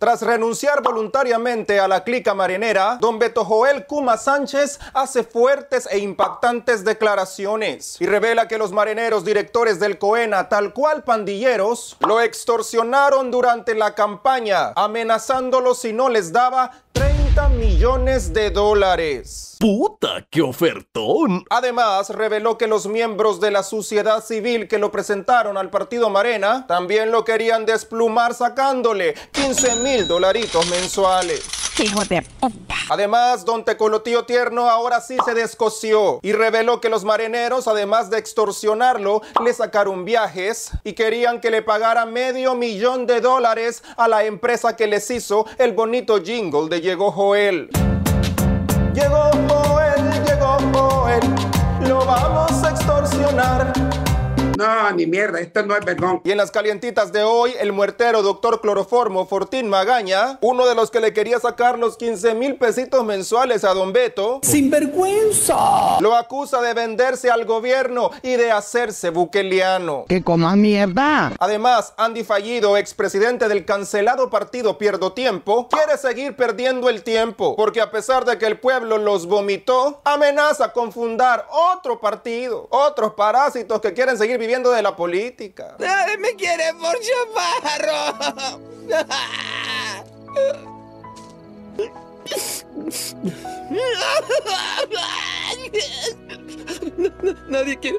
Tras renunciar voluntariamente a la clica marinera, don Beto Joel Cuma Sánchez hace fuertes e impactantes declaraciones y revela que los marineros directores del COENA, tal cual pandilleros, lo extorsionaron durante la campaña, amenazándolo si no les daba millones de dólares. ¡Puta, qué ofertón! Además, reveló que los miembros de la sociedad civil que lo presentaron al partido Marena también lo querían desplumar sacándole 15 mil dolaritos mensuales. Este hijo de puta. Además, don Tecolotío Tierno ahora sí se descoció y reveló que los marineros, además de extorsionarlo, le sacaron viajes y querían que le pagara medio millón de dólares a la empresa que les hizo el bonito jingle de Llegó Joel. Llegó Joel, llegó Joel, lo vamos a extorsionar. No, ni mierda, esto no es vergón. Y en las calientitas de hoy, el muertero doctor cloroformo Fortín Magaña, uno de los que le quería sacar los 15 mil pesitos mensuales a don Beto. ¡Sin vergüenza! Lo acusa de venderse al gobierno y de hacerse buqueliano. ¡Que coma mierda! Además, Andy Fallido, expresidente del cancelado partido Pierdo Tiempo, quiere seguir perdiendo el tiempo, porque a pesar de que el pueblo los vomitó, amenaza con fundar otro partido, otros parásitos que quieren seguir viviendo de la política. me quiere por chaparro. nadie quiere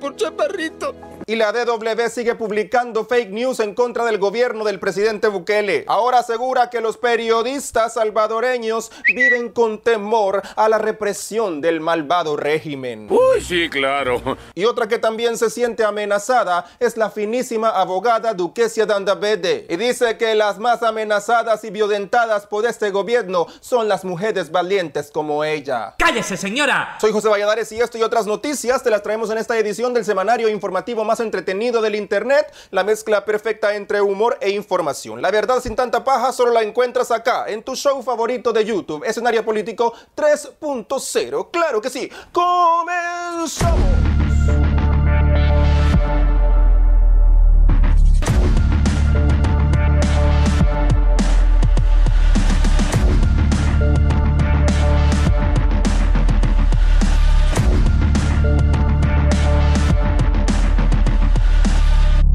por chaparrito. Y la DW sigue publicando fake news en contra del gobierno del presidente Bukele. Ahora asegura que los periodistas salvadoreños viven con temor a la represión del malvado régimen. Uy, sí, claro. Y otra que también se siente amenazada es la finísima abogada Duquesia Dandabede. Y dice que las más amenazadas y violentadas por este gobierno son las mujeres valientes como ella. ¡Cállese, señora! Soy José Valladares y esto y otras noticias te las traemos en esta edición del semanario informativo más entretenido del Internet, la mezcla perfecta entre humor e información. La verdad sin tanta paja solo la encuentras acá, en tu show favorito de YouTube, escenario político 3.0. Claro que sí, comenzamos.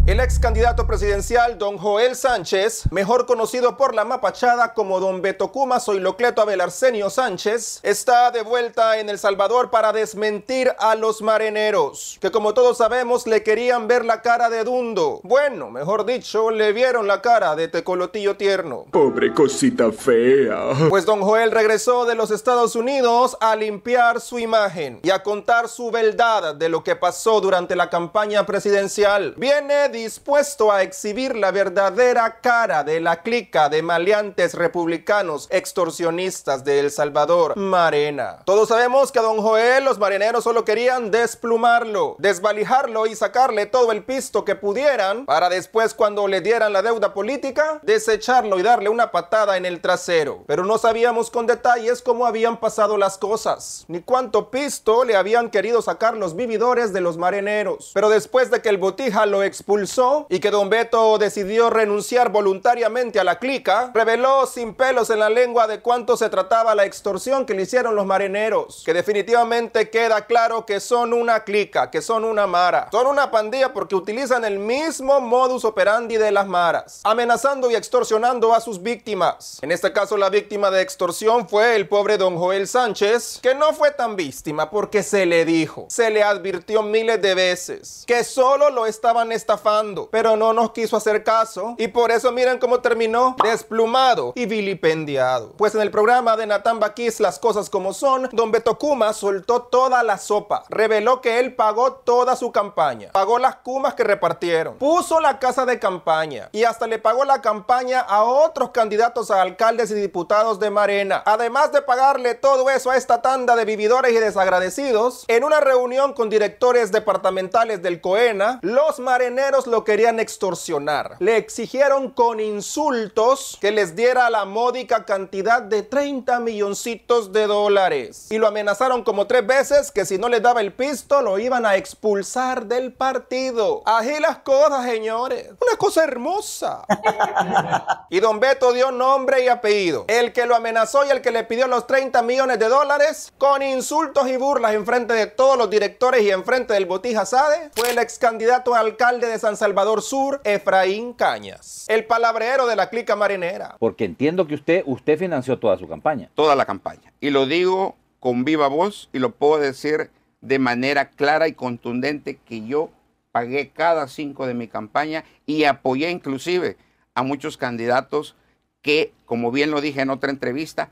El ex candidato presidencial don Joel Sánchez, mejor conocido por la mapachada como don Beto Cuma Soilocleto Abel Arsenio Sánchez, está de vuelta en El Salvador para desmentir a los marineros, que como todos sabemos le querían ver la cara de Dundo. Bueno, mejor dicho, le vieron la cara de Tecolotillo Tierno. Pobre cosita fea. Pues don Joel regresó de los Estados Unidos a limpiar su imagen y a contar su verdad de lo que pasó durante la campaña presidencial. Viene dispuesto a exhibir la verdadera cara de la clica de maleantes republicanos extorsionistas de El Salvador, Marena. Todos sabemos que a don Joel los marineros solo querían desplumarlo, desvalijarlo y sacarle todo el pisto que pudieran para después cuando le dieran la deuda política, desecharlo y darle una patada en el trasero. Pero no sabíamos con detalles cómo habían pasado las cosas, ni cuánto pisto le habían querido sacar los vividores de los marineros. Pero después de que el botija lo expulsó, y que don Beto decidió renunciar voluntariamente a la clica, reveló sin pelos en la lengua de cuánto se trataba la extorsión que le hicieron los marineros, que definitivamente queda claro que son una clica, que son una mara, son una pandilla porque utilizan el mismo modus operandi de las maras, amenazando y extorsionando a sus víctimas. En este caso la víctima de extorsión fue el pobre don Joel Sánchez, que no fue tan víctima porque se le dijo, se le advirtió miles de veces que solo lo estaban estafando pero no nos quiso hacer caso y por eso miren cómo terminó desplumado y vilipendiado. Pues en el programa de Natán Baquis Las Cosas Como Son, Don Beto soltó toda la sopa. Reveló que él pagó toda su campaña. Pagó las cumas que repartieron. Puso la casa de campaña y hasta le pagó la campaña a otros candidatos a alcaldes y diputados de Marena. Además de pagarle todo eso a esta tanda de vividores y desagradecidos, en una reunión con directores departamentales del COENA, los mareneros lo querían extorsionar. Le exigieron con insultos que les diera la módica cantidad de 30 milloncitos de dólares. Y lo amenazaron como tres veces que si no le daba el pisto lo iban a expulsar del partido. Así las cosas, señores. Una cosa hermosa. y don Beto dio nombre y apellido. El que lo amenazó y el que le pidió los 30 millones de dólares con insultos y burlas en frente de todos los directores y en frente del Botija Sade fue el ex candidato a alcalde de San Salvador Sur, Efraín Cañas. El palabrero de la clica marinera. Porque entiendo que usted, usted financió toda su campaña. Toda la campaña. Y lo digo con viva voz y lo puedo decir de manera clara y contundente que yo pagué cada cinco de mi campaña y apoyé inclusive a muchos candidatos que, como bien lo dije en otra entrevista,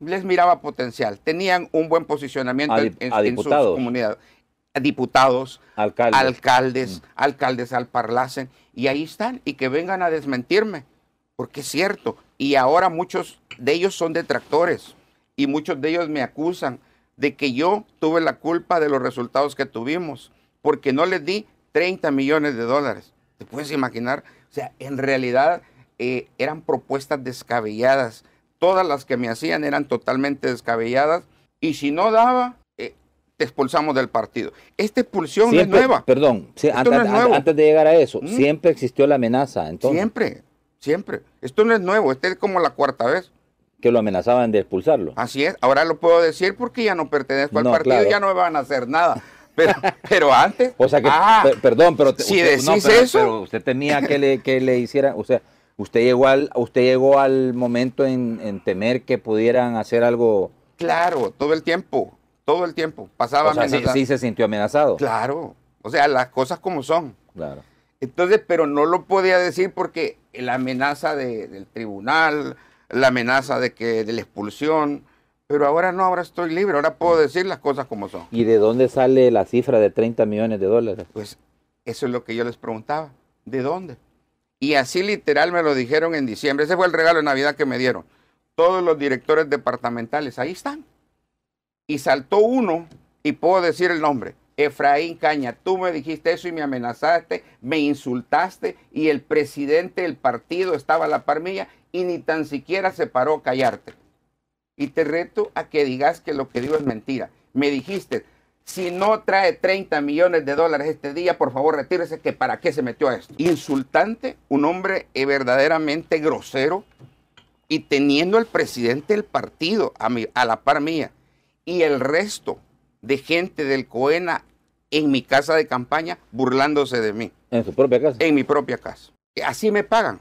les miraba potencial, tenían un buen posicionamiento a, en, a en diputados, alcaldes, mm. alcaldes, al parlacen, y ahí están, y que vengan a desmentirme, porque es cierto, y ahora muchos de ellos son detractores, y muchos de ellos me acusan de que yo tuve la culpa de los resultados que tuvimos, porque no les di 30 millones de dólares. ¿Te puedes imaginar? O sea, en realidad eh, eran propuestas descabelladas. Todas las que me hacían eran totalmente descabelladas. Y si no daba, te expulsamos del partido. Esta expulsión es nueva. Perdón, antes, de llegar a eso, mm. siempre existió la amenaza. Entonces. Siempre, siempre. Esto no es nuevo, este es como la cuarta vez. Que lo amenazaban de expulsarlo. Así es, ahora lo puedo decir porque ya no pertenezco al partido, ya no me van a hacer nada. Pero, pero, antes. O sea que, ah, perdón, pero si decís eso, pero usted tenía que le, que le hiciera, o sea, usted llegó al, usted llegó al momento en, temer que pudieran hacer algo. Claro, todo el tiempo. Todo el tiempo. Pasaba o sí, se sintió amenazado. Claro. O sea, las cosas como son. Claro. Entonces, pero no lo podía decir porque la amenaza del tribunal, la amenaza de que de la expulsión, pero ahora no, ahora estoy libre, ahora puedo mm. decir las cosas como son. ¿Y de dónde sale la cifra de 30 millones de dólares? Pues eso es lo que yo les preguntaba, ¿de dónde? Y así literal me lo dijeron en diciembre, ese fue el regalo de Navidad que me dieron. Todos los directores departamentales, ahí están y saltó uno, y puedo decir el nombre, Efraín Caña, tú me dijiste eso y me amenazaste, me insultaste y el presidente del partido estaba a la par mía y ni tan siquiera se paró a callarte. Y te reto a que digas que lo que digo es mentira. Me dijiste, si no trae 30 millones de dólares este día, por favor retírese, que para qué se metió a esto. Insultante, un hombre eh, verdaderamente grosero y teniendo al presidente del partido a, a la par mía y el resto de gente del Coena en mi casa de campaña burlándose de mí. En su propia casa. En mi propia casa. Así me pagan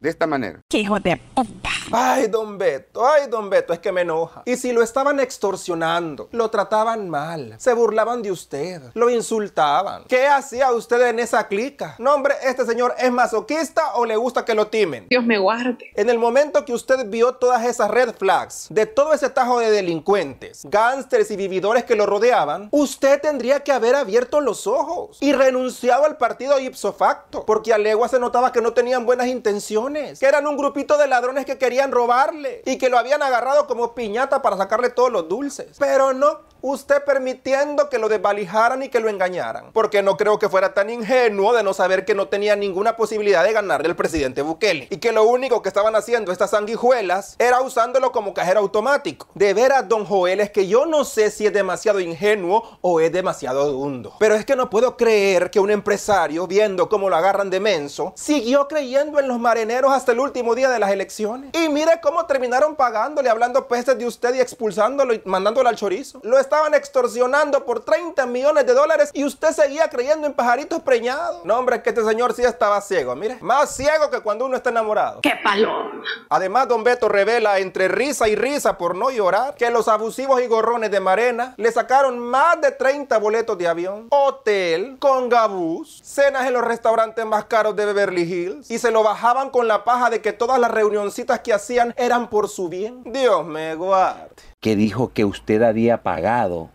de esta manera. ¡Qué hijo de puta! Ay, don Beto, ay, don Beto, es que me enoja. Y si lo estaban extorsionando, lo trataban mal, se burlaban de usted, lo insultaban. ¿Qué hacía usted en esa clica? No, hombre, este señor es masoquista o le gusta que lo timen. Dios me guarde. En el momento que usted vio todas esas red flags, de todo ese tajo de delincuentes, Gánsteres y vividores que lo rodeaban, usted tendría que haber abierto los ojos y renunciado al partido ipso facto, porque a legua se notaba que no tenían buenas intenciones que eran un grupito de ladrones que querían robarle y que lo habían agarrado como piñata para sacarle todos los dulces. Pero no, usted permitiendo que lo desvalijaran y que lo engañaran. Porque no creo que fuera tan ingenuo de no saber que no tenía ninguna posibilidad de ganarle el presidente Bukele. Y que lo único que estaban haciendo estas sanguijuelas era usándolo como cajero automático. De veras, don Joel, es que yo no sé si es demasiado ingenuo o es demasiado dundo. Pero es que no puedo creer que un empresario, viendo cómo lo agarran de menso, siguió creyendo en los marineros hasta el último día de las elecciones. Y mire cómo terminaron pagándole, hablando peces de usted y expulsándolo y mandándolo al chorizo. Lo estaban extorsionando por 30 millones de dólares y usted seguía creyendo en pajaritos preñados. No, hombre, es que este señor sí estaba ciego, mire. Más ciego que cuando uno está enamorado. ¡Qué paloma! Además, don Beto revela entre risa y risa por no llorar que los abusivos y gorrones de Marena le sacaron más de 30 boletos de avión, hotel, con gabús, cenas en los restaurantes más caros de Beverly Hills y se lo bajaban con la paja de que todas las reunioncitas que hacían eran por su bien. Dios me guarde. Que dijo que usted había pagado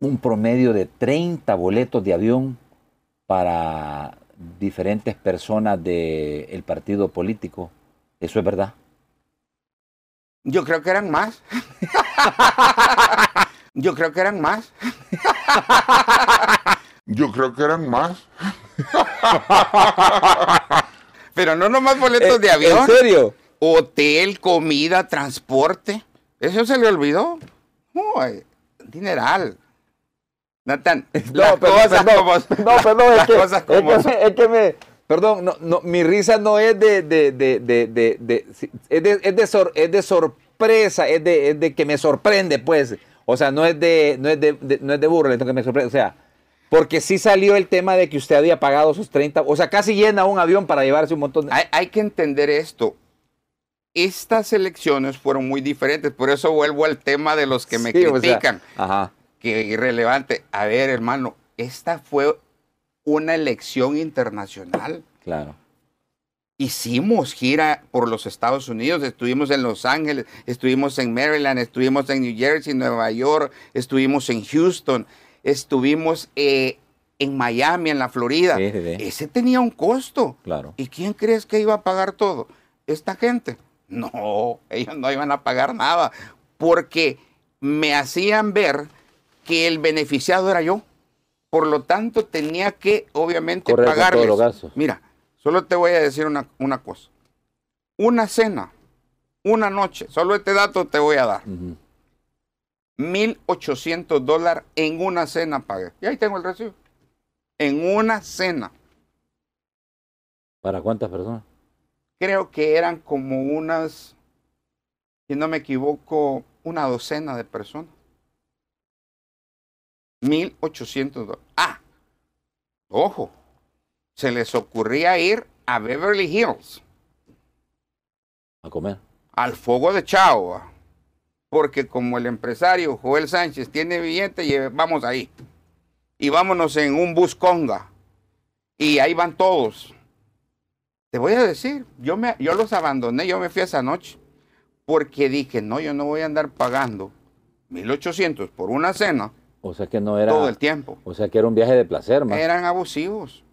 un promedio de 30 boletos de avión para diferentes personas del partido político. ¿Eso es verdad? Yo creo que eran más. Yo creo que eran más. Yo creo que eran más. Pero no nomás boletos eh, de avión. ¿En serio? Hotel, comida, transporte. Eso se le olvidó. Uy, dineral. Natán, no, perdón, no, perdón, es que, cosas como es que, me, perdón, no, no, mi risa no es de, de, de, de, de, es de, es de, sorpresa, es de, es de que me sorprende, pues, o sea, no es de, no es de, no es de burla, que me sorprende, o sea, porque sí salió el tema de que usted había pagado sus 30, o sea, casi llena un avión para llevarse un montón de... Hay, que entender esto. Estas elecciones fueron muy diferentes, por eso vuelvo al tema de los que me critican. ajá. Que irrelevante. A ver, hermano, esta fue una elección internacional. Claro hicimos gira por los Estados Unidos, estuvimos en Los Ángeles, estuvimos en Maryland, estuvimos en New Jersey, Nueva York, estuvimos en Houston, estuvimos eh, en Miami, en la Florida. Ese tenía un costo. Claro. ¿Y quién crees que iba a pagar todo? Esta gente. No, ellos no iban a pagar nada, porque me hacían ver que el beneficiado era yo. Por lo tanto, tenía que, obviamente, pagar pagarles. Mira, solo te voy a decir una, cosa. Una cena, una noche, solo este dato te voy a dar. 1.800 dólares en una cena pagué. Y ahí tengo el recibo. En una cena. ¿Para cuántas personas? Creo que eran como unas, si no me equivoco, una docena de personas. 1.800 dólares. Ah, ojo, se les ocurría ir a Beverly Hills. A comer. Al fuego de Chao porque como el empresario Joel Sánchez tiene billete, vamos ahí. Y vámonos en un bus conga. Y ahí van todos. Te voy a decir, yo, me, yo los abandoné, yo me fui esa noche, porque dije, no, yo no voy a andar pagando 1.800 por una cena. O sea que no era... Todo el tiempo. O sea que era un viaje de placer, más. Eran abusivos.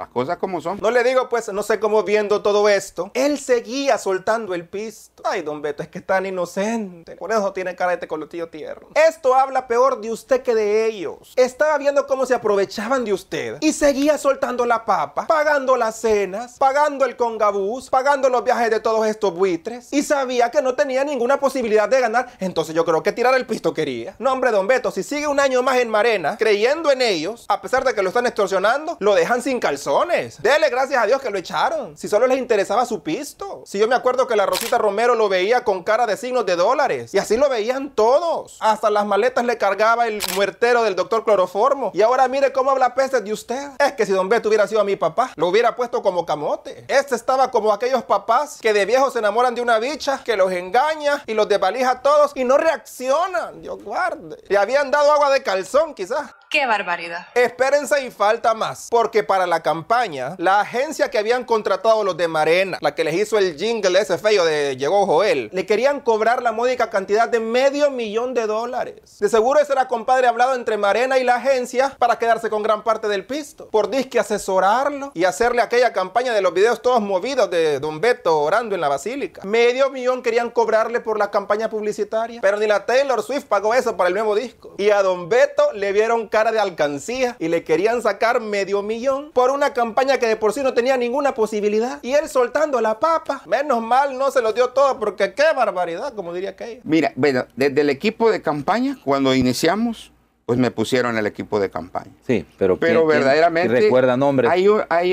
Las cosas como son. No le digo, pues, no sé cómo viendo todo esto. Él seguía soltando el pisto. Ay, don Beto, es que es tan inocente. Por eso tiene cara de colotillo tierno. Esto habla peor de usted que de ellos. Estaba viendo cómo se aprovechaban de usted. Y seguía soltando la papa, pagando las cenas, pagando el congabús, pagando los viajes de todos estos buitres. Y sabía que no tenía ninguna posibilidad de ganar. Entonces yo creo que tirar el pisto quería. No, hombre, don Beto, si sigue un año más en Marena, creyendo en ellos, a pesar de que lo están extorsionando, lo dejan sin calzón. Dele gracias a Dios que lo echaron. Si solo les interesaba su pisto. Si yo me acuerdo que la Rosita Romero lo veía con cara de signos de dólares. Y así lo veían todos. Hasta las maletas le cargaba el muertero del doctor cloroformo. Y ahora mire cómo habla peste de usted. Es que si Don Beto hubiera sido a mi papá, lo hubiera puesto como camote. Este estaba como aquellos papás que de viejos se enamoran de una bicha, que los engaña y los desvalija a todos y no reaccionan. Dios guarde. Le habían dado agua de calzón quizás. ¡Qué barbaridad! Espérense y falta más, porque para la campaña, la agencia que habían contratado los de Marena, la que les hizo el jingle ese feo de Llegó Joel, le querían cobrar la módica cantidad de medio millón de dólares. De seguro ese era compadre hablado entre Marena y la agencia para quedarse con gran parte del pisto. Por disque asesorarlo y hacerle aquella campaña de los videos todos movidos de Don Beto orando en la basílica. Medio millón querían cobrarle por la campaña publicitaria, pero ni la Taylor Swift pagó eso para el nuevo disco. Y a Don Beto le vieron cara de alcancía y le querían sacar medio millón por una campaña que de por sí no tenía ninguna posibilidad. Y él soltando la papa. Menos mal no se lo dio todo porque qué barbaridad, como diría que aquella. Mira, desde el equipo de campaña, cuando iniciamos, pues me pusieron el equipo de campaña. Sí, pero, pero verdaderamente recuerda nombres. Hay,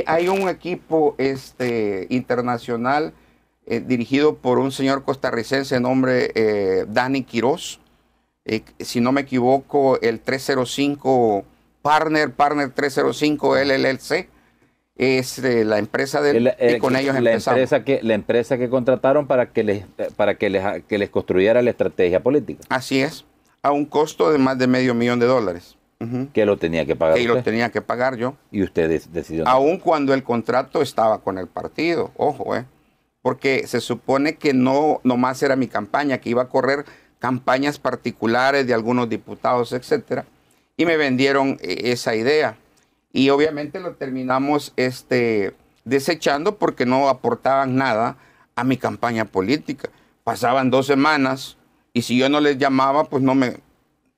hay, un equipo este, internacional eh, dirigido por un señor costarricense nombre eh, Dani Quiroz. Eh, si no me equivoco, el 305 Partner, Partner 305 LLC. Es la empresa de con ellos la Empresa que, la empresa que contrataron para que les para que les, construyera la estrategia política. Así es, a un costo de más de medio millón de dólares. Que lo tenía que pagar. y lo tenía que pagar yo. Y ustedes decidieron. Aún cuando el contrato estaba con el partido, ojo, eh. Porque se supone que no nomás era mi campaña, que iba a correr campañas particulares de algunos diputados, etcétera, y me vendieron eh, esa idea. Y obviamente lo terminamos este, desechando porque no aportaban nada a mi campaña política. Pasaban dos semanas y si yo no les llamaba, pues no me,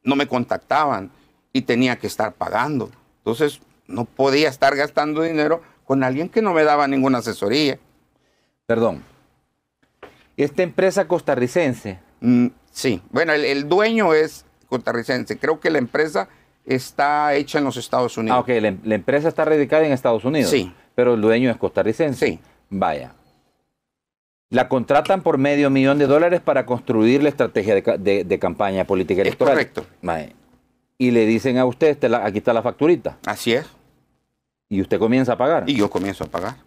no me contactaban y tenía que estar pagando. Entonces no podía estar gastando dinero con alguien que no me daba ninguna asesoría. Perdón. Esta empresa costarricense, mm. Sí, bueno, el, dueño es costarricense. Creo que la empresa está hecha en los Estados Unidos. Ah, ok, la, empresa está radicada en Estados Unidos. Sí. Pero el dueño es costarricense. Sí. Vaya. La contratan por medio millón de dólares para construir la estrategia de, campaña política electoral. correcto. Y le dicen a usted, aquí está la facturita. Así es. Y usted comienza a pagar. Y yo comienzo a pagar.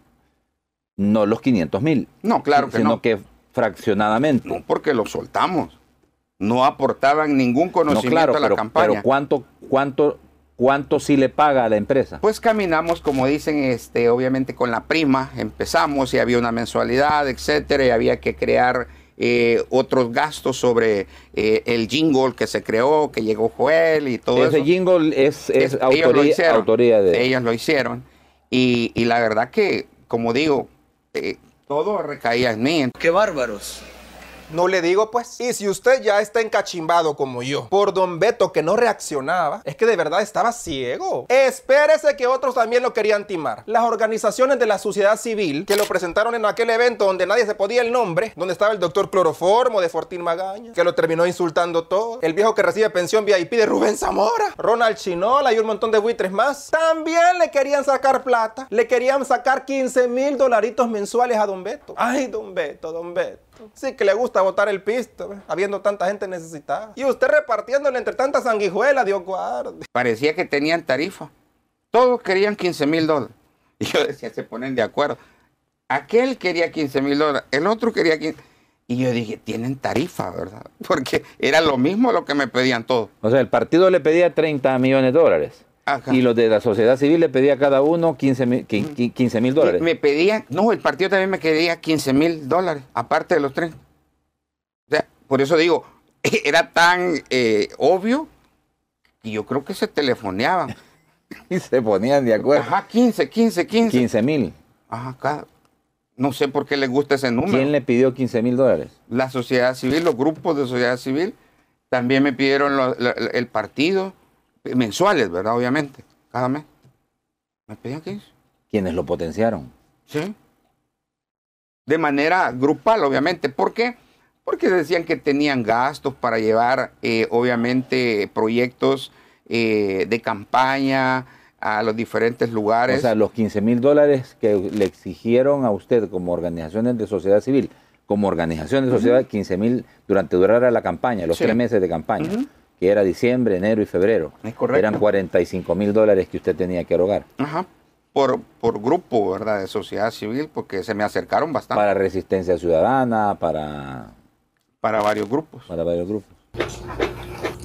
No los 500 mil. No, claro que sino no. Sino que fraccionadamente. No, porque lo soltamos no aportaban ningún conocimiento a la campaña. Pero ¿cuánto, cuánto, cuánto sí le paga a la empresa? Pues caminamos, como dicen, este, obviamente con la prima, empezamos y había una mensualidad, etcétera, y había que crear eh, otros gastos sobre eh, el jingle que se creó, que llegó Joel y todo eso. Ese jingle es, autoría, de... Ellos lo hicieron. Y, la verdad que, como digo, eh, todo recaía en mí. ¡Qué bárbaros! No le digo pues. Y si usted ya está encachimbado como yo, por don Beto que no reaccionaba, es que de verdad estaba ciego. Espérese que otros también lo querían timar. Las organizaciones de la sociedad civil que lo presentaron en aquel evento donde nadie se podía el nombre, donde estaba el doctor Cloroformo de Fortín Magaña, que lo terminó insultando todo. El viejo que recibe pensión VIP de Rubén Zamora, Ronald Chinola y un montón de buitres más. También le querían sacar plata. Le querían sacar 15 mil dolaritos mensuales a don Beto. Ay, don Beto, don Beto. Sí que le gusta botar el pisto, habiendo tanta gente necesitada. Y usted repartiéndole entre tantas sanguijuelas, Dios guarde. Parecía que tenían tarifa. Todos querían 15 mil dólares. Y yo decía, se ponen de acuerdo. Aquel quería 15 mil dólares, el otro quería 15 y yo dije, tienen tarifa, ¿verdad? Porque era lo mismo lo que me pedían todos. O sea, el partido le pedía 30 millones de dólares. Y los de la sociedad civil le pedía a cada uno 15 mm. mil dólares. Me pedían, no, el partido también me quería 15 mil dólares, aparte de los tres. O sea, por eso digo, era tan eh, obvio que yo creo que se telefoneaban. y se ponían de acuerdo. Ajá, 15, 15, 15. 15 mil. Ajá, No sé por qué le gusta ese número. ¿Quién le pidió 15 mil dólares? La sociedad civil, los grupos de sociedad civil. También me pidieron el partido mensuales, ¿verdad? Obviamente, cada mes. Me pedían ¿Quiénes lo potenciaron? Sí. De manera grupal, obviamente. ¿Por qué? Porque decían que tenían gastos para llevar, eh, obviamente, proyectos eh, de campaña a los diferentes lugares. O sea, los 15 mil dólares que le exigieron a usted como organizaciones de sociedad civil, como organizaciones de sociedad, 15 mil durante durara la campaña, los tres meses de campaña. Y era diciembre, enero y febrero. Es correcto. Eran 45 mil dólares que usted tenía que rogar. Ajá. Por, por grupo, ¿verdad? De sociedad civil, porque se me acercaron bastante. Para Resistencia Ciudadana, para... Para varios grupos. Para varios grupos.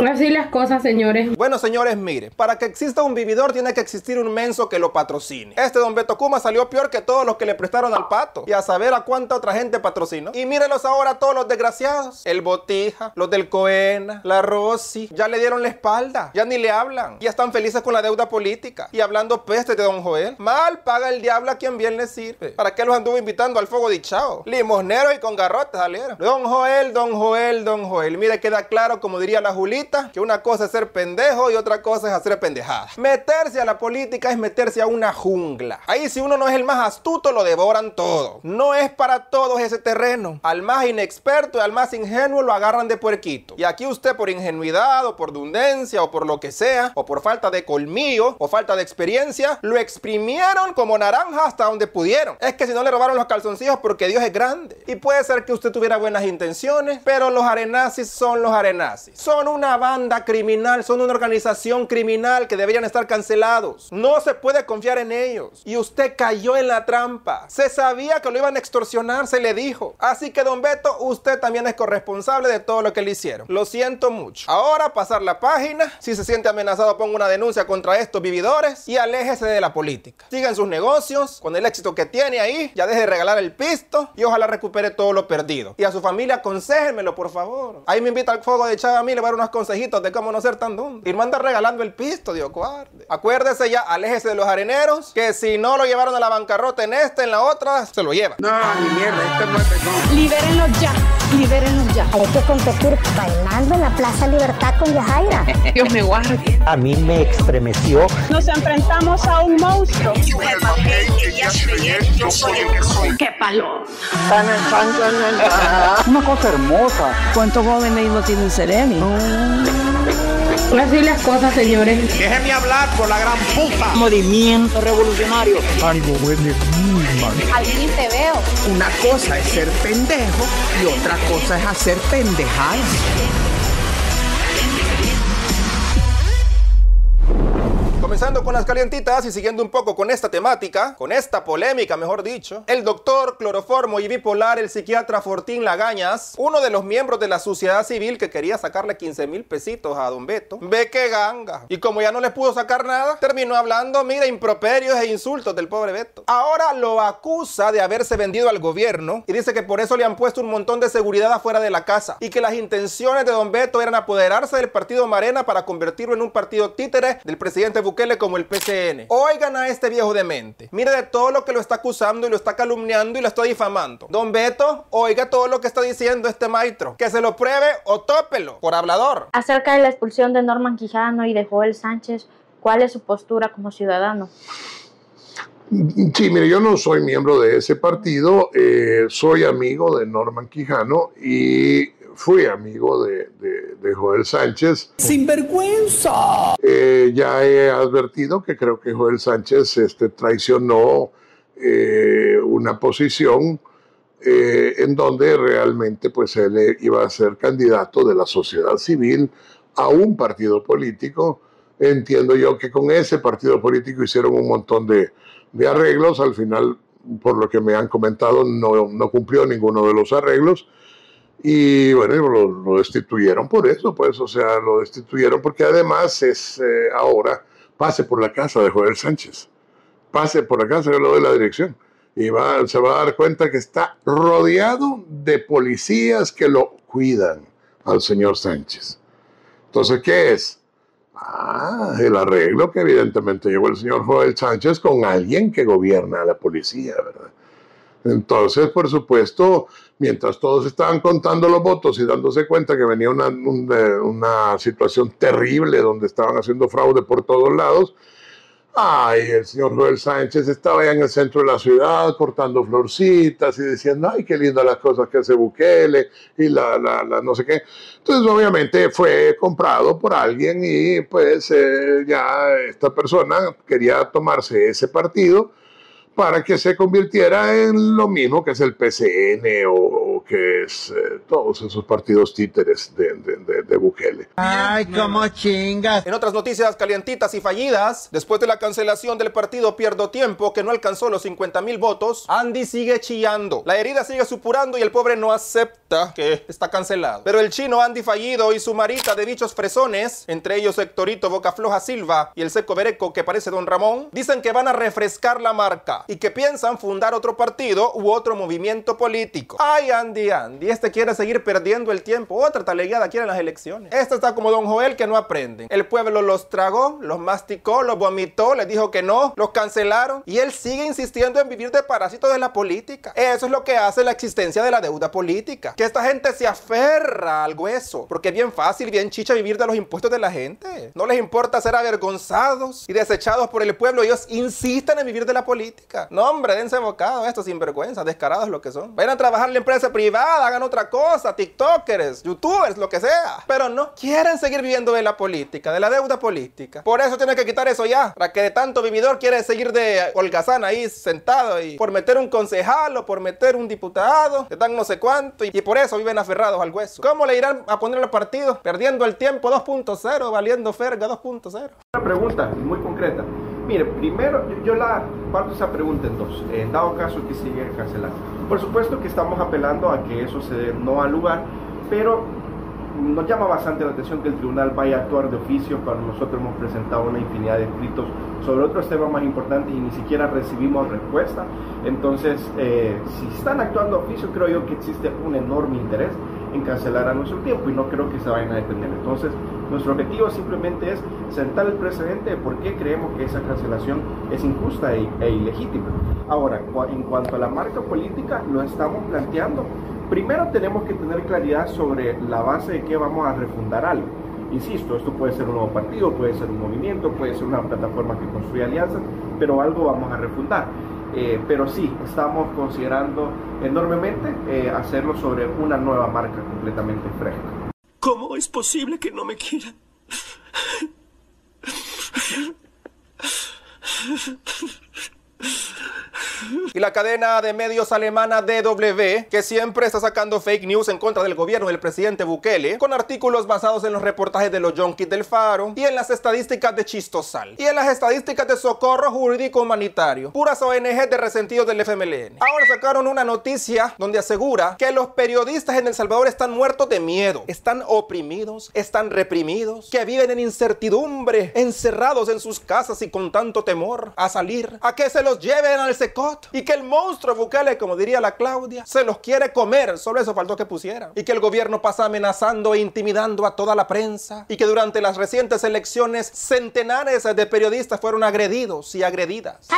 Así las cosas, señores. Bueno, señores, mire, para que exista un vividor tiene que existir un menso que lo patrocine. Este Don Beto Kuma salió peor que todos los que le prestaron al pato. Y a saber a cuánta otra gente patrocinó. Y mírelos ahora todos los desgraciados. El Botija, los del Coena, la Rossi. Ya le dieron la espalda, ya ni le hablan. Ya están felices con la deuda política. Y hablando peste de Don Joel. Mal paga el diablo a quien bien le sirve. ¿Para qué los anduvo invitando al fuego dichao? Limonero y con garrote salieron. Don Joel, Don Joel, Don Joel. Mire, queda claro como diría la Julita que una cosa es ser pendejo y otra cosa es hacer pendejadas. Meterse a la política es meterse a una jungla. Ahí si uno no es el más astuto lo devoran todo. No es para todos ese terreno. Al más inexperto y al más ingenuo lo agarran de puerquito. Y aquí usted por ingenuidad o por dundencia o por lo que sea o por falta de colmillo o falta de experiencia lo exprimieron como naranja hasta donde pudieron. Es que si no le robaron los calzoncillos porque Dios es grande. Y puede ser que usted tuviera buenas intenciones, pero los arenazis son los arenazis. Son una banda criminal, son una organización criminal que deberían estar cancelados. No se puede confiar en ellos. Y usted cayó en la trampa. Se sabía que lo iban a extorsionar, se le dijo. Así que, don Beto, usted también es corresponsable de todo lo que le hicieron. Lo siento mucho. Ahora, pasar la página. Si se siente amenazado, ponga una denuncia contra estos vividores y aléjese de la política. Sigan sus negocios, con el éxito que tiene ahí. Ya deje de regalar el pisto y ojalá recupere todo lo perdido. Y a su familia, aconsejenmelo por favor. Ahí me invita al fuego de Chava a mí, le voy a dar unas consejitos de cómo no ser tan dundo. Y no anda regalando el pisto, Dios guarde. Acuérdese ya, aléjese de los areneros, que si no lo llevaron a la bancarrota en esta, en la otra, se lo llevan. No, ni mierda, esto no Libérenlo ya. Libérenos ya. Hay que competir bailando en la Plaza Libertad con Yajaira. Dios me guarde. A mí me estremeció. Nos enfrentamos a un monstruo. Yo soy el que ¡Qué palo! Una cosa hermosa. ¿Cuántos jóvenes no tienen Sereni? Así las cosas, señores. Déjenme hablar por la gran puta. Movimiento revolucionario. Algo huele muy mal. Alguien te veo. Una cosa es ser pendejo y otra cosa es hacer pendejadas. Comenzando con las calientitas y siguiendo un poco con esta temática, con esta polémica mejor dicho, el doctor cloroformo y bipolar, el psiquiatra Fortín Lagañas, uno de los miembros de la sociedad civil que quería sacarle 15 mil pesitos a don Beto, ve que ganga. Y como ya no le pudo sacar nada, terminó hablando, mira, improperios e insultos del pobre Beto. Ahora lo acusa de haberse vendido al gobierno y dice que por eso le han puesto un montón de seguridad afuera de la casa y que las intenciones de don Beto eran apoderarse del partido Marena para convertirlo en un partido títere del presidente Bukele como el PCN. Oigan a este viejo demente. Mire de todo lo que lo está acusando y lo está calumniando y lo está difamando. Don Beto, oiga todo lo que está diciendo este maestro. Que se lo pruebe o tópelo por hablador. Acerca de la expulsión de Norman Quijano y de Joel Sánchez, ¿cuál es su postura como ciudadano? Sí, mire, yo no soy miembro de ese partido, eh, soy amigo de Norman Quijano y fui amigo de, Joel Sánchez. ¡Sin vergüenza! Eh, ya he advertido que creo que Joel Sánchez este, traicionó eh, una posición eh, en donde realmente pues, él iba a ser candidato de la sociedad civil a un partido político. Entiendo yo que con ese partido político hicieron un montón de, arreglos. Al final, por lo que me han comentado, no, no cumplió ninguno de los arreglos y bueno, lo, destituyeron por eso, pues, o sea, lo destituyeron porque además es eh, ahora pase por la casa de Joel Sánchez, pase por la casa, yo le doy la dirección, y va, se va a dar cuenta que está rodeado de policías que lo cuidan al señor Sánchez. Entonces, ¿qué es? Ah, el arreglo que evidentemente llevó el señor Joel Sánchez con alguien que gobierna a la policía, ¿verdad? Entonces, por supuesto, mientras todos estaban contando los votos y dándose cuenta que venía eh, una, situación terrible donde estaban haciendo fraude por todos lados, ay, el señor Joel Sánchez estaba ya en el centro de la ciudad cortando florcitas y diciendo, ay, qué lindas las cosas que hace Bukele y la, la, no sé qué. Entonces, obviamente fue comprado por alguien y pues eh, ya esta persona quería tomarse ese partido para que se convirtiera en lo mismo que es el PCN o, que es eh, todos esos partidos títeres de, de, Bukele. Ay, cómo chingas. En otras noticias calientitas y fallidas, después de la cancelación del partido Pierdo Tiempo, que no alcanzó los 50 mil votos, Andy sigue chillando. La herida sigue supurando y el pobre no acepta que está cancelado. Pero el chino Andy Fallido y su marita de dichos fresones, entre ellos Hectorito Bocafloja Silva y el seco Bereco que parece Don Ramón, dicen que van a refrescar la marca y que piensan fundar otro partido u otro movimiento político. Ay, Andy, Andy, este quiere seguir perdiendo el tiempo. Otra aquí en las elecciones. Este está como Don Joel que no aprende. El pueblo los tragó, los masticó, los vomitó, les dijo que no, los cancelaron y él sigue insistiendo en vivir de parásito de la política. Eso es lo que hace la existencia de la deuda política. Que esta gente se aferra al hueso, porque es bien fácil, bien chicha vivir de los impuestos de la gente. No les importa ser avergonzados y desechados por el pueblo. Ellos insisten en vivir de la política. No, hombre, dense bocado estos sinvergüenzas, descarados lo que son. Vayan a trabajar en la empresa privada, hagan otra cosa, tiktokers, youtubers, lo que sea. Pero no, quieren seguir viviendo de la política, de la deuda política. Por eso tienen que quitar eso ya, para que de tanto vividor quiere seguir de holgazán ahí sentado y por meter un concejal o por meter un diputado, Te dan no sé cuánto y, por eso viven aferrados al hueso. ¿Cómo le irán a poner los partidos? Perdiendo el tiempo 2.0, valiendo ferga 2.0. Una pregunta muy concreta. Mire, primero yo, la parto esa pregunta en dos, en dado caso que se llegue Por supuesto que estamos apelando a que eso se no al lugar, pero nos llama bastante la atención que el tribunal vaya a actuar de oficio cuando nosotros hemos presentado una infinidad de escritos sobre otros temas más importantes y ni siquiera recibimos respuesta. Entonces, eh, si están actuando de oficio, creo yo que existe un enorme interés en cancelar a nuestro tiempo y no creo que se vayan a defender. Entonces, nuestro objetivo simplemente es sentar el precedente de por qué creemos que esa cancelación es injusta e, e ilegítima. Ahora, en cuanto a la marca política, lo estamos planteando. Primero tenemos que tener claridad sobre la base de qué vamos a refundar algo. Insisto, esto puede ser un nuevo partido, puede ser un movimiento, puede ser una plataforma que construye alianzas, pero algo vamos a refundar. Eh, pero sí, estamos considerando enormemente eh, hacerlo sobre una nueva marca completamente fresca. ¿Cómo es posible que no me quiera? y la cadena de medios alemana DW, que siempre está sacando fake news en contra del gobierno del presidente Bukele, con artículos basados en los reportajes de los junkies del Faro y en las estadísticas de Chistosal y en las estadísticas de socorro jurídico humanitario, puras ONG de resentidos del FMLN. Ahora sacaron una noticia donde asegura que los periodistas en El Salvador están muertos de miedo, están oprimidos, están reprimidos, que viven en incertidumbre, encerrados en sus casas y con tanto temor a salir, a que se los lleven al secor y que el monstruo Bukele, como diría la Claudia, se los quiere comer. Solo eso faltó que pusiera. Y que el gobierno pasa amenazando e intimidando a toda la prensa. Y que durante las recientes elecciones centenares de periodistas fueron agredidos y agredidas.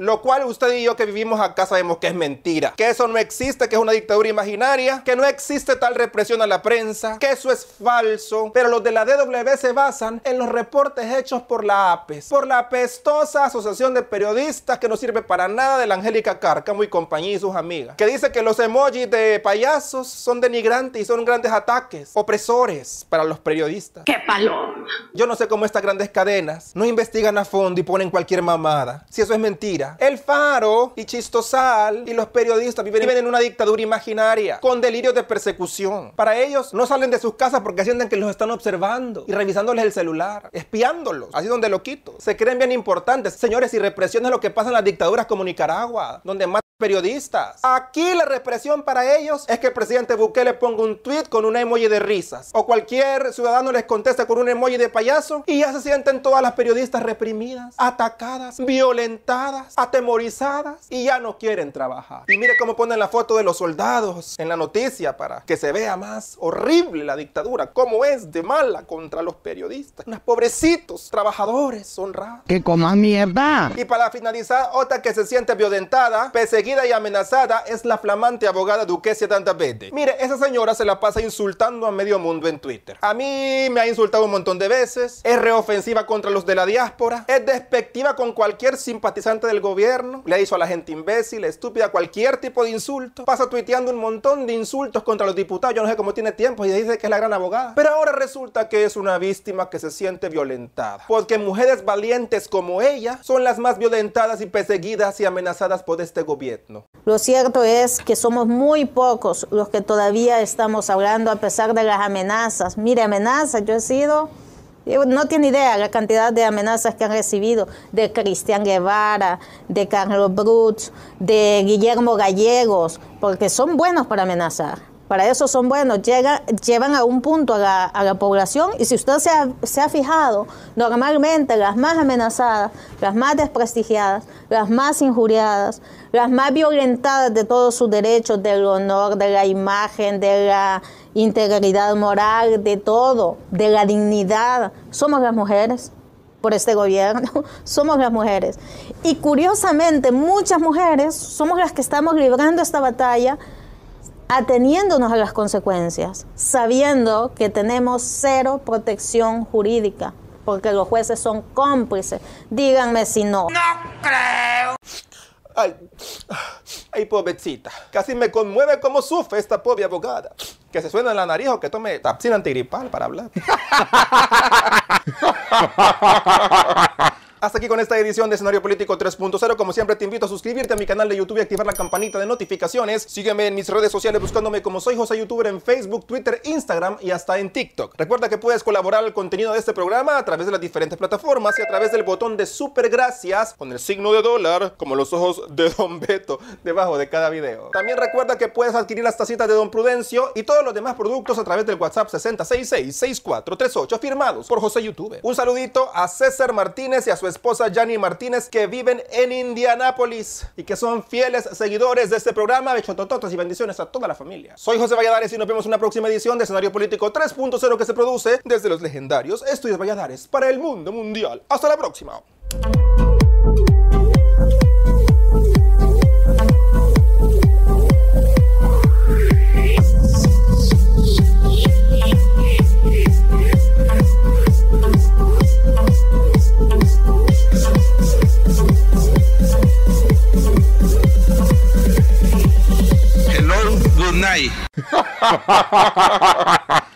Lo cual usted y yo que vivimos acá sabemos que es mentira. Que eso no existe, que es una dictadura imaginaria. Que no existe tal represión a la prensa. Que eso es falso. Pero los de la DW se basan en los reportes hechos por la APES. Por la apestosa asociación de periodistas que no sirve para nada de la Angélica Cárcamo y compañía y sus amigas, que dice que los emojis de payasos son denigrantes y son grandes ataques opresores para los periodistas. ¡Qué paloma! Yo no sé cómo estas grandes cadenas no investigan a fondo y ponen cualquier mamada. Si eso es mentira. El Faro y Chistosal y los periodistas viven, en una dictadura imaginaria con delirios de persecución. Para ellos no salen de sus casas porque sienten que los están observando y revisándoles el celular, espiándolos, así donde lo quito. Se creen bien importantes. Señores, y represión lo que pasa en las dictaduras comunicarán agua donde matan periodistas. Aquí la represión para ellos es que el presidente Bukele ponga un tweet con una emoji de risas o cualquier ciudadano les contesta con un emoji de payaso y ya se sienten todas las periodistas reprimidas, atacadas, violentadas, atemorizadas y ya no quieren trabajar. Y mire cómo ponen la foto de los soldados en la noticia para que se vea más horrible la dictadura, cómo es de mala contra los periodistas, unos pobrecitos trabajadores honrados. Que coman mierda. Y para finalizar, otra que se siente violentada, perseguida y amenazada es la flamante abogada Duquesia Bede Mire, esa señora se la pasa insultando a medio mundo en Twitter. A mí me ha insultado un montón de veces, es reofensiva contra los de la diáspora, es despectiva con cualquier simpatizante del gobierno, le ha dicho a la gente imbécil, estúpida, cualquier tipo de insulto, pasa tuiteando un montón de insultos contra los diputados, yo no sé cómo tiene tiempo y dice que es la gran abogada. Pero ahora resulta que es una víctima que se siente violentada, porque mujeres valientes como ella son las más violentadas y perseguidas y amenazadas por este gobierno. Lo cierto es que somos muy pocos los que todavía estamos hablando a pesar de las amenazas. Mire, amenazas, yo he sido... Eh, no tiene idea la cantidad de amenazas que han recibido de Cristian Guevara, de Carlos Brutz, de Guillermo Gallegos, porque son buenos para amenazar. Para eso son buenos, Llega, llevan a un punto a la, población y si usted se ha, se ha, fijado, normalmente las más amenazadas, las más desprestigiadas, las más injuriadas, las más violentadas de todos sus derechos, del honor, de la imagen, de la integridad moral, de todo, de la dignidad, somos las mujeres por este gobierno, somos las mujeres. Y curiosamente, muchas mujeres somos las que estamos librando esta batalla ateniéndonos a las consecuencias, sabiendo que tenemos cero protección jurídica, porque los jueces son cómplices. Díganme si no. No creo. Ay, pobrecita. Casi me conmueve cómo sufre esta pobre abogada. Que se suena en la nariz o que tome tapsina antigripal para hablar. Hasta aquí con esta edición de Escenario Político 3.0. Como siempre, te invito a suscribirte a mi canal de YouTube y activar la campanita de notificaciones. Sígueme en mis redes sociales buscándome como Soy José Youtuber en Facebook, Twitter, Instagram y hasta en TikTok. Recuerda que puedes colaborar al contenido de este programa a través de las diferentes plataformas y a través del botón de super gracias con el signo de dólar, como los ojos de Don Beto, debajo de cada video. También recuerda que puedes adquirir las tacitas de Don Prudencio y todos los demás productos a través del WhatsApp 6066 firmados por José Youtuber. Un saludito a César Martínez y a su esposa Jani Martínez que viven en Indianápolis y que son fieles seguidores de este programa. de chontototas y bendiciones a toda la familia. Soy José Valladares y nos vemos en una próxima edición de Escenario Político 3.0 que se produce desde los legendarios Estudios Valladares para el mundo mundial. Hasta la próxima. night.